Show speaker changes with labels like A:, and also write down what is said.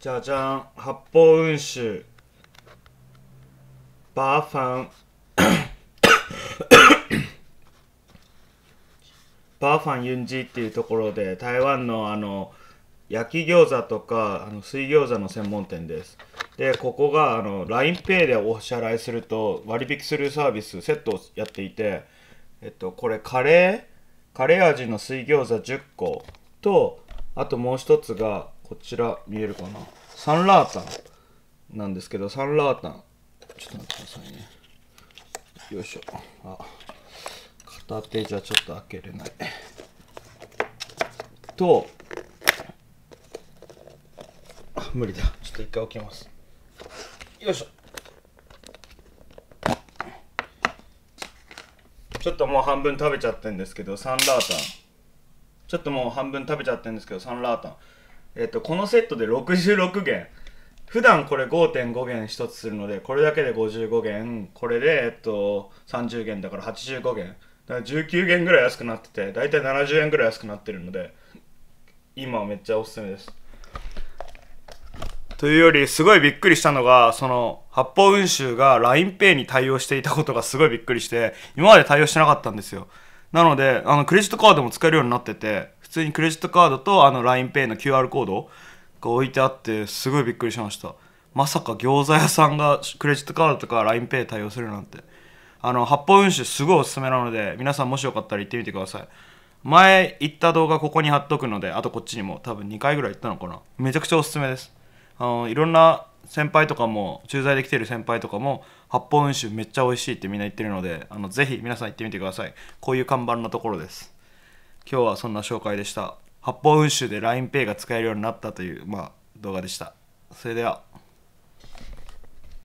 A: じゃじゃん発泡運酒バーファン バーファンユンジっていうところで台湾のあの焼き餃子とかあの水餃子の専門店ですでここがあの LINEPay でお支払いすると割引するサービスセットをやっていてえっとこれカレーカレー味の水餃子10個とあともう一つがこちら見えるかなサンラータンなんですけどサンラータンちょっと待ってくださいねよいしょあ片手じゃちょっと開けれないとあ無理だちょっと一回置きますよいしょちょっともう半分食べちゃってんですけどサンラータンちょっともう半分食べちゃってんですけどサンラータンえっと、このセットで66弦。普段これ5.5弦1つするので、これだけで55弦、これで、えっと、30弦だから85弦。だから19元ぐらい安くなってて、だいたい70円ぐらい安くなってるので、今めっちゃおすすめです。というより、すごいびっくりしたのが、その、発泡運集が LINEPay に対応していたことがすごいびっくりして、今まで対応してなかったんですよ。なので、あの、クレジットカードも使えるようになってて、普通にクレジットカードとあの LINEPay の QR コードが置いてあってすごいびっくりしましたまさか餃子屋さんがクレジットカードとか LINEPay 対応するなんてあの発泡運酒すごいおすすめなので皆さんもしよかったら行ってみてください前行った動画ここに貼っとくのであとこっちにも多分2回ぐらい行ったのかなめちゃくちゃおすすめですあのいろんな先輩とかも駐在で来てる先輩とかも発泡運酒めっちゃ美味しいってみんな言ってるのであのぜひ皆さん行ってみてくださいこういう看板のところです今日はそんな紹介でした。発泡運輸で l i n e イが使えるようになったという、まあ、動画でした。それでは。